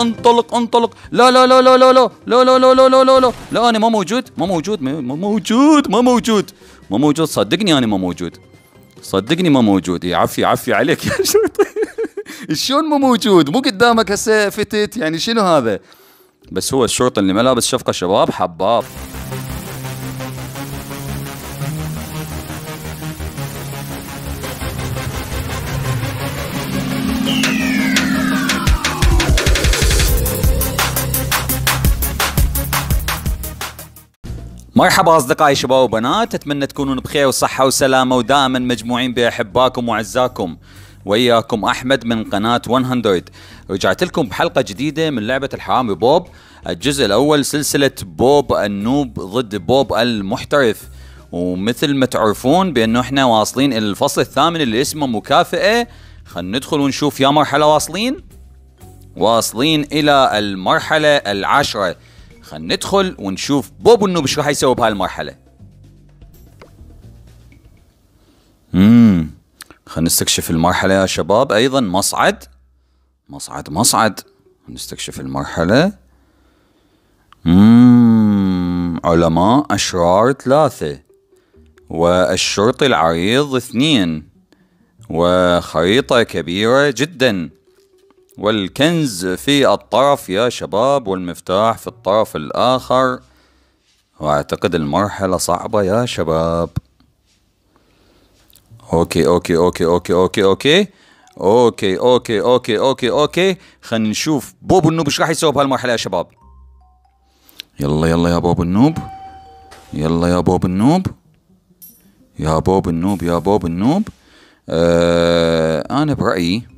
انطلق انطلق لا لا لا لا لا لا لا لا لا لا لا لا لا لا انا ما موجود ما موجود ما موجود ما موجود ما موجود صدقني انا ما موجود صدقني ما موجود يعفي عفي عليك يا شرطي شلون ما موجود مو قدامك هسه فتت يعني شنو هذا بس هو الشرطي اللي ملابس شفقه شباب حباب مرحبا أصدقائي شباب وبنات أتمنى تكونون بخير وصحة وسلامة ودائما مجموعين بأحباكم وأعزائكم وياكم أحمد من قناة 100 رجعت لكم بحلقة جديدة من لعبة الحرامي بوب الجزء الأول سلسلة بوب النوب ضد بوب المحترف ومثل ما تعرفون بأنه إحنا واصلين إلى الفصل الثامن اللي اسمه مكافئة خلينا ندخل ونشوف يا مرحلة واصلين واصلين إلى المرحلة العاشرة خلينا ندخل ونشوف بوب النوب شو حيسوي بهالمرحله امم خلينا نستكشف المرحله يا شباب ايضا مصعد مصعد مصعد نستكشف المرحله امم علماء اشرار ثلاثه والشرطي العريض اثنين وخريطه كبيره جدا والكنز في الطرف يا شباب والمفتاح في الطرف الآخر وأعتقد المرحلة صعبة يا شباب أوكي أوكي أوكي أوكي أوكي أوكي أوكي أوكي أوكي أوكي أوكي خلينا نشوف بوب النوب إيش راح يسوي بهالمرحلة يا شباب يلا يلا يا بوب النوب يلا يا بوب النوب يا بوب النوب يا بوب النوب آه أنا برأيي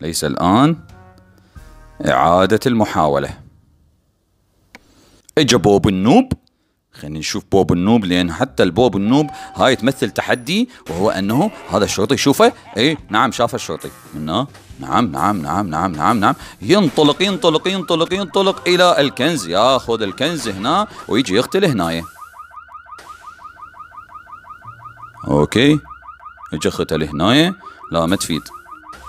ليس الآن إعادة المحاولة إجا بوب النوب خلينا نشوف بوب النوب لأن حتى البوب النوب هاي تمثل تحدي وهو أنه هذا الشرطي شوفه إي نعم شافه الشرطي منه نعم نعم نعم نعم نعم نعم ينطلق ينطلق ينطلق ينطلق إلى الكنز ياخذ الكنز هنا ويجي يقتل هنايا أوكي إجا قتل هنايا لا ما تفيد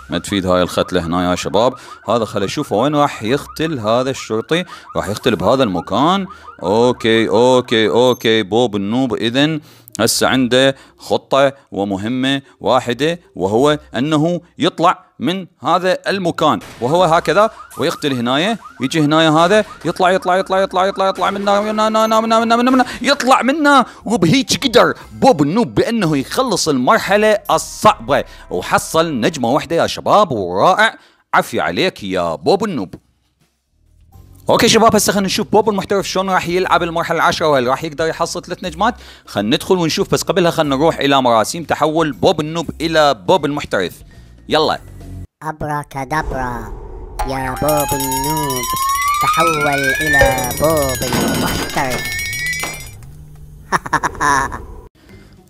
ما تفيد هاي الختله هنا يا شباب هذا خلي اشوفه وين راح يختل هذا الشرطي راح يختل بهذا المكان اوكي اوكي اوكي بوب النوب اذا هسه عنده خطة ومهمة واحدة وهو أنه يطلع من هذا المكان وهو هكذا ويقتل هنايا يجي هنايا هذا يطلع يطلع يطلع يطلع يطلع يطلع منا منا منا منا منا منا منا يطلع منا وبهيج قدر بوب النوب بأنه يخلص المرحلة الصعبة وحصل نجمة واحدة يا شباب ورائع عفي عليك يا بوب النوب اوكي شباب هسه خلينا نشوف بوب المحترف شلون راح يلعب المرحله العاشره وهل راح يقدر يحصل ثلاث نجمات خلينا ندخل ونشوف بس قبلها خلينا نروح الى مراسيم تحول بوب النوب الى بوب المحترف يلا كدبرا يا بوب النوب تحول الى بوب المحترف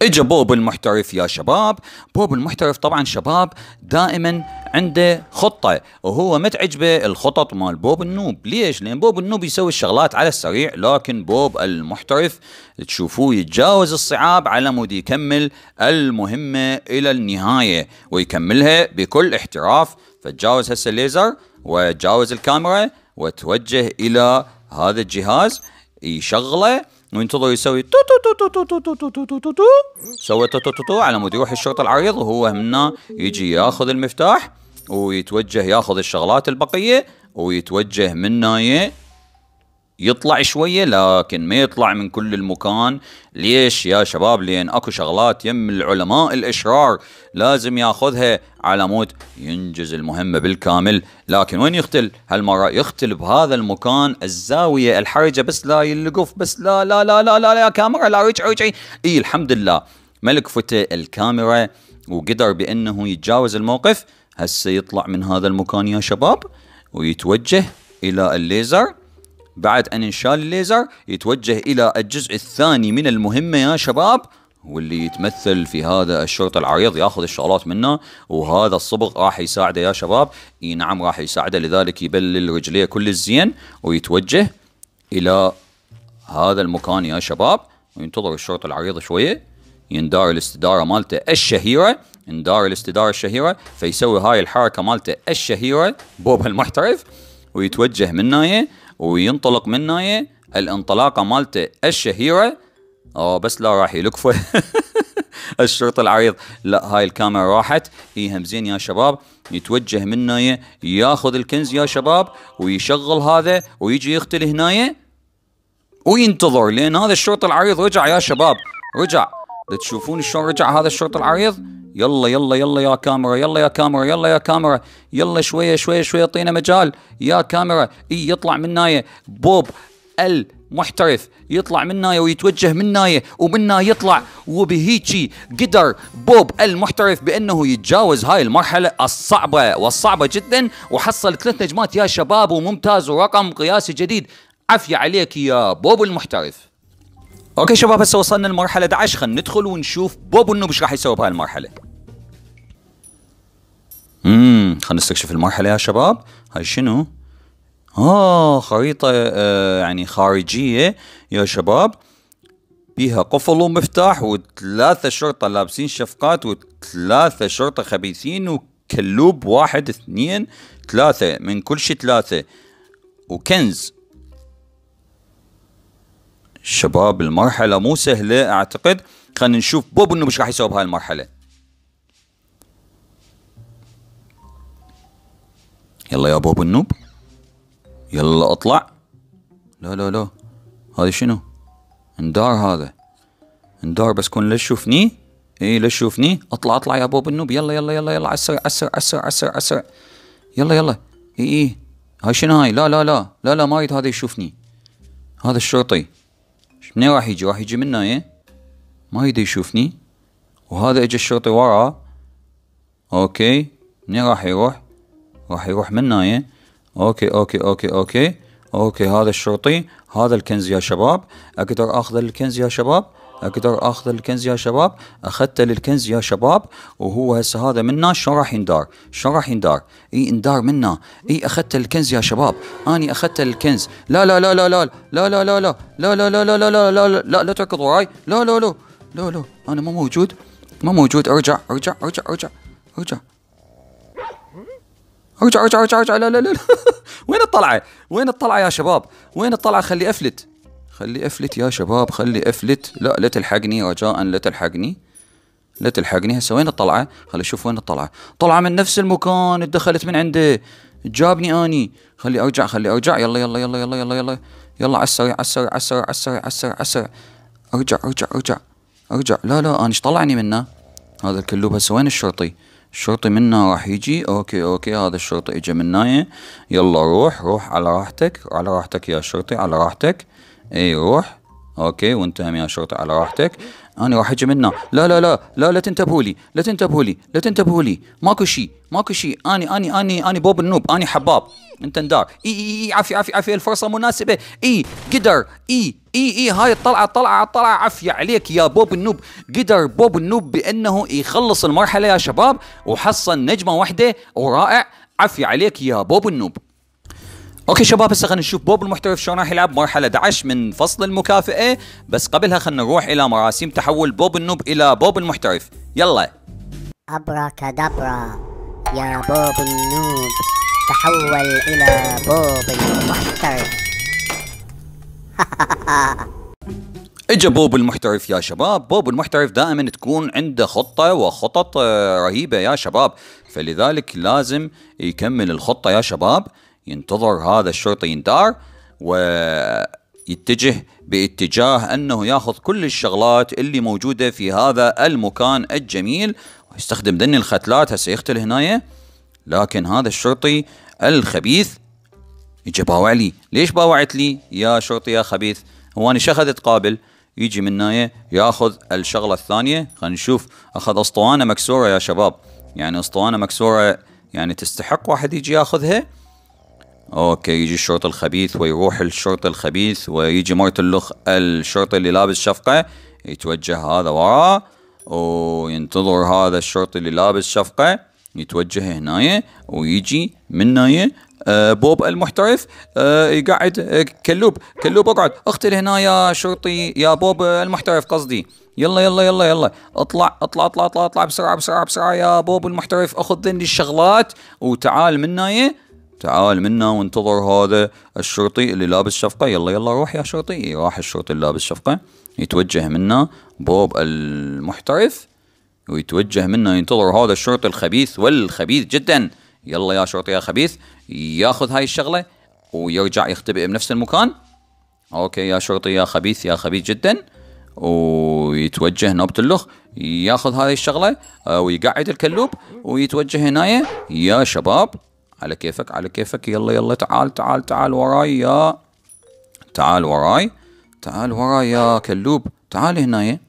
اجا بوب المحترف يا شباب بوب المحترف طبعا شباب دائما عنده خطة وهو متعجبة الخطط مال بوب النوب ليش لان بوب النوب يسوي الشغلات على السريع لكن بوب المحترف تشوفوه يتجاوز الصعاب على مود يكمل المهمة الى النهاية ويكملها بكل احتراف فتجاوز هسه الليزر وتجاوز الكاميرا وتوجه الى هذا الجهاز يشغله وينتظر يسوي تو تو تو تو تو تو تو تو تو تو تو سوى تو تو تو تو على مود يروح الشرطة العريض وهو هنا يجي ياخذ المفتاح ويتوجه ياخذ الشغلات البقية ويتوجه من نايه يطلع شوية لكن ما يطلع من كل المكان ليش يا شباب لأن اكو شغلات يم العلماء الاشرار لازم ياخذها على مود ينجز المهمة بالكامل لكن وين يختل هالمرة يختل بهذا المكان الزاوية الحرجة بس لا يلقف بس لا لا لا لا لا, لا كاميرا لا رجعي رجعي اي الحمد لله ملك فتى الكاميرا وقدر بانه يتجاوز الموقف هسه يطلع من هذا المكان يا شباب ويتوجه الى الليزر بعد أن انشال الليزر يتوجه إلى الجزء الثاني من المهمة يا شباب واللي يتمثل في هذا الشرط العريض ياخذ الشغلات منه وهذا الصبغ راح يساعده يا شباب اي نعم راح يساعده لذلك يبلل رجليه كل الزين ويتوجه الى هذا المكان يا شباب وينتظر الشرط العريض شويه يندار الاستداره مالته الشهيره اندار الاستداره الشهيره فيسوي هاي الحركه مالته الشهيره بوب المحترف ويتوجه من نايه وينطلق من هاي الانطلاقة مالته الشهيرة أو آه، بس لا راح يلقفه الشرطي العريض لا هاي الكاميرا راحت اي همزين يا شباب يتوجه من هنايا ياخذ الكنز يا شباب ويشغل هذا ويجي يقتل هنايا وينتظر لان هذا الشرطي العريض رجع يا شباب رجع تشوفون شلون رجع هذا الشوط العريض يلا يلا يلا يا كاميرا يلا يا كاميرا يلا يا كاميرا يلا شويه شويه شويه اعطينا مجال يا كاميرا اي يطلع من نايه بوب ال محترف يطلع من نايه ويتوجه من نايه ومن نايه يطلع وبهيجي قدر بوب المحترف بانه يتجاوز هاي المرحله الصعبه والصعبه جدا وحصل ثلاث نجمات يا شباب وممتاز ورقم قياسي جديد عافيه عليك يا بوب المحترف اوكي شباب هسه وصلنا للمرحله 11 خلينا ندخل ونشوف بوب انه ايش راح يسوي بهاي المرحلة. امم خلينا نستكشف المرحله يا شباب هاي شنو اه خريطه آه يعني خارجيه يا شباب بيها قفل ومفتاح وثلاثة شرطة لابسين شفقات وثلاثة شرطة خبيثين وكلوب واحد اثنين ثلاثة من كل شي ثلاثة وكنز شباب المرحلة مو سهلة أعتقد خلينا نشوف بوب إنه مش راح يسوي بهاي المرحلة يلا يا بوب النوب يلا اطلع لا لا لا هذا شنو اندار هذا اندار بس كون ليش شوفني اي ليش شوفني اطلع اطلع يا بوب النوب يلا يلا يلا يلا عسر عسر عسر عسر عسر يلا يلا اي اي هاي شنو هاي لا لا لا لا لا ما يريد هذا يشوفني هذا الشرطي منين راح يجي راح يجي من ايه؟ ما يدري يشوفني وهذا اجى الشرطي وراه اوكي منين راح يروح راح يروح من ايه؟ اوكي اوكي اوكي اوكي اوكي هذا الشرطي هذا الكنز يا شباب اقدر اخذ الكنز يا شباب اقدر اخذ الكنز يا شباب اخذته للكنز يا شباب وهو هسه هذا منا شلون راح يندار شلون راح يندار اي اندار منا اي اخذته الكنز يا شباب اني اخذته الكنز لا لا لا لا لا لا لا لا لا لا لا لا لا لا لا لا لا لا لا تركض وراي لا لا لا لا لا انا مو موجود مو موجود ارجع ارجع ارجع ارجع ارجع ارجع ارجع ارجع ارجع لا لا لا وين الطلعه وين الطلعه يا شباب وين الطلعه خلي افلت خلي أفلت يا شباب خلي أفلت لا لا تلحقني رجاء لا تلحقني لا تلحقني هسه وين الطلعة خلي أشوف وين الطلعة طلعة من نفس المكان دخلت من عنده جابني اني خلي ارجع خلي ارجع يلا يلا يلا يلا يلا يلا يلا على السريع على السريع على السريع على السريع على السريع ارجع ارجع ارجع ارجع لا لا انا ايش طلعني منه هذا الكلوب هسه وين الشرطي الشرطي منا راح يجي اوكي اوكي هذا الشرطي اجى مناية يلا روح روح على راحتك على راحتك يا شرطي على راحتك اي روح اوكي وانت هم يا شرطة على راحتك انا راح اجي منه لا لا لا لا لا تنتبهوا لي لا تنتبهوا لي لا تنتبهوا لي ماكو شيء ماكو شيء اني اني اني اني بوب النوب اني حباب انت ندار اي اي اي عفي عفي عفي الفرصه مناسبه اي قدر اي اي اي هاي الطلعه الطلعه الطلعه عفيه عليك يا بوب النوب قدر بوب النوب بانه يخلص المرحله يا شباب وحصل نجمه واحده ورائع عفي عليك يا بوب النوب اوكي شباب هسه خلينا نشوف بوب المحترف شلون راح يلعب مرحله 11 من فصل المكافئه بس قبلها خلينا نروح الى مراسيم تحول بوب النوب الى بوب المحترف يلا كدبرا يا بوب النوب تحول الى بوب المحترف اجا بوب المحترف يا شباب بوب المحترف دائما تكون عنده خطة وخطط رهيبة يا شباب فلذلك لازم يكمل الخطة يا شباب ينتظر هذا الشرطي يندار ويتجه باتجاه انه ياخذ كل الشغلات اللي موجوده في هذا المكان الجميل ويستخدم ذني الختلات هسه يختل هنايا لكن هذا الشرطي الخبيث يجي باوع لي ليش باوعت لي يا شرطي يا خبيث هو انا شخذ قابل يجي من نايه ياخذ الشغله الثانيه خلينا نشوف اخذ اسطوانه مكسوره يا شباب يعني اسطوانه مكسوره يعني تستحق واحد يجي ياخذها اوكي يجي الشرطي الخبيث ويروح الشرطي الخبيث ويجي مرت اللخ الشرطي اللي لابس شفقة يتوجه هذا وراه وينتظر هذا الشرطي اللي لابس شفقة يتوجه هنايا ويجي من هنايا آه، بوب المحترف آه، يقعد آه، كلوب كلوب اقعد اقتل هنا يا شرطي يا بوب المحترف قصدي يلا يلا يلا يلا اطلع اطلع اطلع اطلع اطلع بسرعه بسرعه بسرعه يا بوب المحترف اخذ ذني الشغلات وتعال من هنايا تعال منا وانتظر هذا الشرطي اللي لابس شفقة يلا يلا روح يا شرطي راح الشرطي اللي لابس شفقة يتوجه منا بوب المحترف ويتوجه منا ينتظر هذا الشرطي الخبيث والخبيث جدا يلا يا شرطي يا خبيث ياخذ هاي الشغلة ويرجع يختبئ بنفس المكان اوكي يا شرطي يا خبيث يا خبيث جدا ويتوجه نوبة اللخ ياخذ هذه الشغلة آه، ويقعد الكلوب ويتوجه هنايا يا شباب على كيفك على كيفك يلا يلا تعال تعال تعال وراي يا تعال وراي تعال وراي يا كلوب تعال هنايا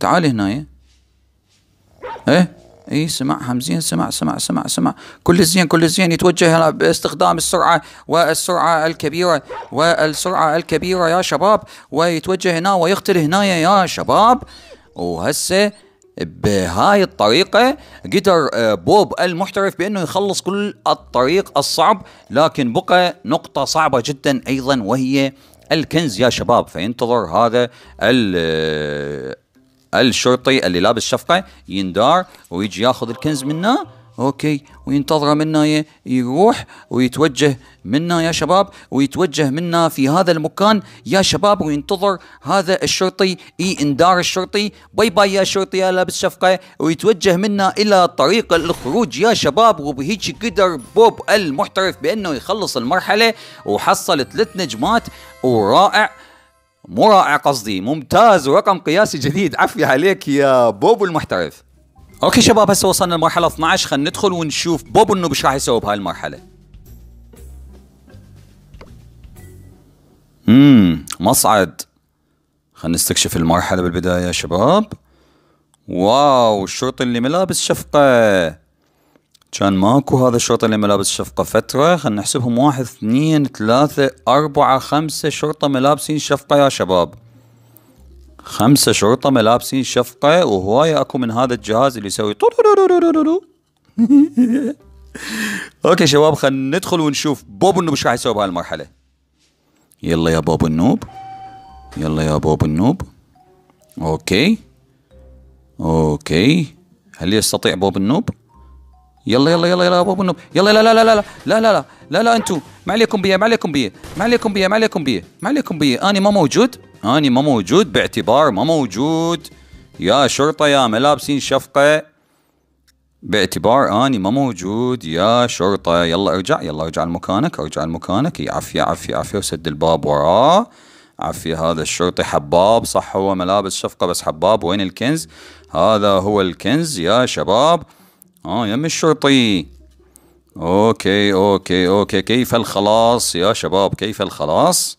تعال هنايا ايه اي سمع حمزين سمع سمع سمع سمع كل زين كل زين يتوجه باستخدام السرعه والسرعه الكبيره والسرعه الكبيره يا شباب ويتوجه هنا ويقتل هنايا يا شباب وهسه بهاي الطريقة قدر آه، بوب المحترف بأنه يخلص كل الطريق الصعب لكن بقى نقطة صعبة جدا أيضا وهي الكنز يا شباب فينتظر هذا آه، الشرطي اللي لابس شفقة يندار ويجي ياخذ الكنز منه اوكي وينتظره منا يروح ويتوجه منا يا شباب ويتوجه منا في هذا المكان يا شباب وينتظر هذا الشرطي اي اندار الشرطي باي باي يا شرطي يا لابس شفقه ويتوجه منا الى طريق الخروج يا شباب وبهيك قدر بوب المحترف بانه يخلص المرحله وحصل ثلاث نجمات ورائع مو رائع قصدي ممتاز ورقم قياسي جديد عفي عليك يا بوب المحترف اوكي شباب هسه وصلنا لمرحلة 12 خلينا ندخل ونشوف بوب النوب ايش راح يسوي بهاي المرحله اممم مصعد خلينا نستكشف المرحله بالبدايه يا شباب واو الشرطي اللي ملابس شفقه كان ماكو هذا الشرطي اللي ملابس شفقة فترة خلينا نحسبهم واحد اثنين ثلاثة أربعة خمسة شرطة ملابسين شفقة يا شباب خمسة شرطة ملابسين شفقة وهواية اكو من هذا الجهاز اللي يسوي اوكي شباب خلينا ندخل ونشوف بوب النوب ايش راح يسوي بهالمرحلة يلا يا بوب النوب يلا يا بوب النوب اوكي اوكي هل يستطيع بوب النوب؟ يلا يلا يلا يلا يا بوب النوب يلا لا لا لا لا لا لا لا لا لا انتم ما عليكم بيا ما عليكم بيا ما عليكم بيا ما عليكم بيا ما عليكم بيا انا ما موجود أني ما موجود باعتبار ما موجود يا شرطة يا ملابسين شفقة باعتبار أني ما موجود يا شرطة يلا ارجع يلا ارجع لمكانك ارجع لمكانك عفية عفية عفية وسد الباب وراه عفية هذا الشرطي حباب صح هو ملابس شفقة بس حباب وين الكنز هذا هو الكنز يا شباب اه يم الشرطي اوكي اوكي اوكي كيف الخلاص يا شباب كيف الخلاص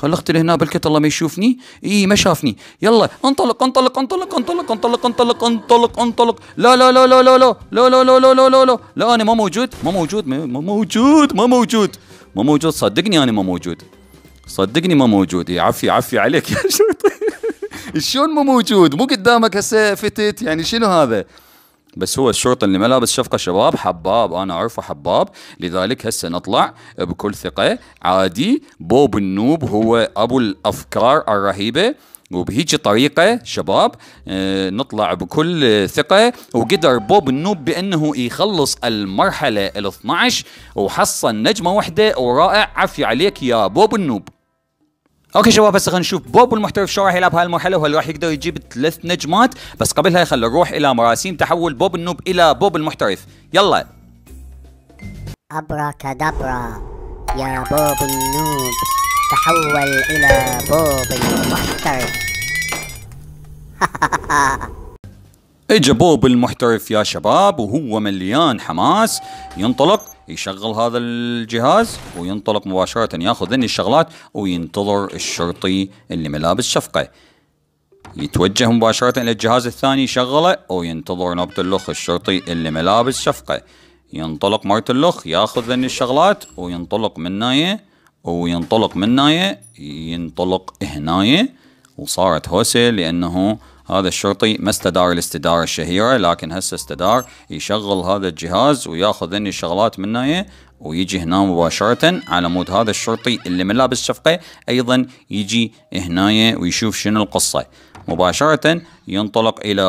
خلقت لهنا بلكت الله ما يشوفني اي ما شافني يلا انطلق انطلق انطلق انطلق انطلق انطلق انطلق انطلق لا لا لا لا لا لا لا لا لا لا لا لا لا لا انا ما موجود ما موجود ما موجود ما موجود ما موجود صدقني انا ما موجود صدقني ما موجود عفي عفي عليك يا شرطي شلون ما موجود مو قدامك هسه فتت يعني شنو هذا بس هو الشرطي اللي ما لابس شفقة شباب حباب أنا أعرفه حباب لذلك هسه نطلع بكل ثقة عادي بوب النوب هو أبو الأفكار الرهيبة وبهيجي طريقة شباب آه، نطلع بكل ثقة وقدر بوب النوب بأنه يخلص المرحلة ال 12 وحصل نجمة واحدة ورائع عفي عليك يا بوب النوب اوكي شباب هسه خلينا نشوف بوب المحترف شو راح يلعب هاي المرحله وهل راح يقدر يجيب ثلاث نجمات بس قبلها خلينا نروح الى مراسيم تحول بوب النوب الى بوب المحترف يلا كدبرا يا بوب النوب تحول الى بوب المحترف اجا بوب المحترف يا شباب وهو مليان حماس ينطلق يشغل هذا الجهاز وينطلق مباشرة ياخذ ذني الشغلات وينتظر الشرطي اللي ملابس شفقة يتوجه مباشرة إلى الجهاز الثاني يشغله وينتظر نوبة اللخ الشرطي اللي ملابس شفقة ينطلق مرت اللخ ياخذ ذني الشغلات وينطلق من نايه وينطلق من نايه ينطلق هنايه وصارت هوسه لأنه هذا الشرطي ما استدار الاستدارة الشهيرة لكن هسه استدار يشغل هذا الجهاز وياخذ اني الشغلات منه إيه، ويجي هنا مباشرة على مود هذا الشرطي اللي ملابس شفقة ايضا يجي هنا ويشوف شنو القصة مباشرة ينطلق الى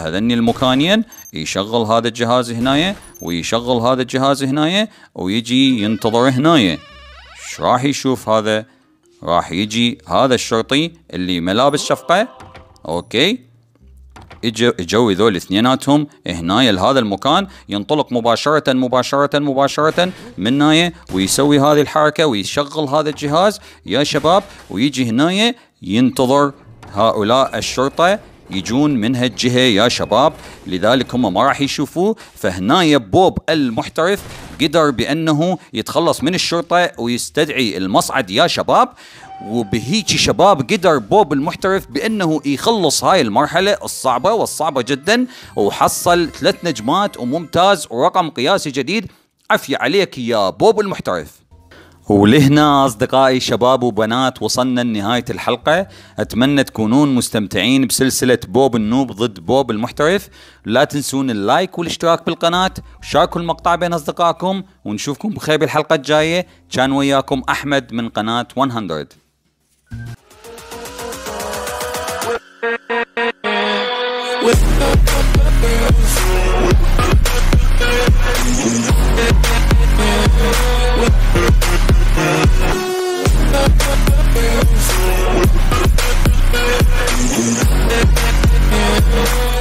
هذني المكانين يشغل هذا الجهاز هنا إيه، ويشغل هذا الجهاز هنا إيه، ويجي ينتظر هنا ايش راح يشوف هذا راح يجي هذا الشرطي اللي ملابس شفقة اوكي اجوا اجوا ذول اثنيناتهم هنا لهذا المكان ينطلق مباشرة مباشرة مباشرة من هنا ويسوي هذه الحركة ويشغل هذا الجهاز يا شباب ويجي هنا ينتظر هؤلاء الشرطة يجون من هالجهة يا شباب لذلك هم ما راح يشوفوه فهنا بوب المحترف قدر بأنه يتخلص من الشرطة ويستدعي المصعد يا شباب وبهيجي شباب قدر بوب المحترف بأنه يخلص هاي المرحلة الصعبة والصعبة جدا وحصل ثلاث نجمات وممتاز ورقم قياسي جديد عفية عليك يا بوب المحترف ولهنا أصدقائي شباب وبنات وصلنا لنهاية الحلقة أتمنى تكونون مستمتعين بسلسلة بوب النوب ضد بوب المحترف لا تنسون اللايك والاشتراك بالقناة وشاركوا المقطع بين أصدقائكم ونشوفكم بخير بالحلقة الجاية كان وياكم أحمد من قناة 100 Yeah.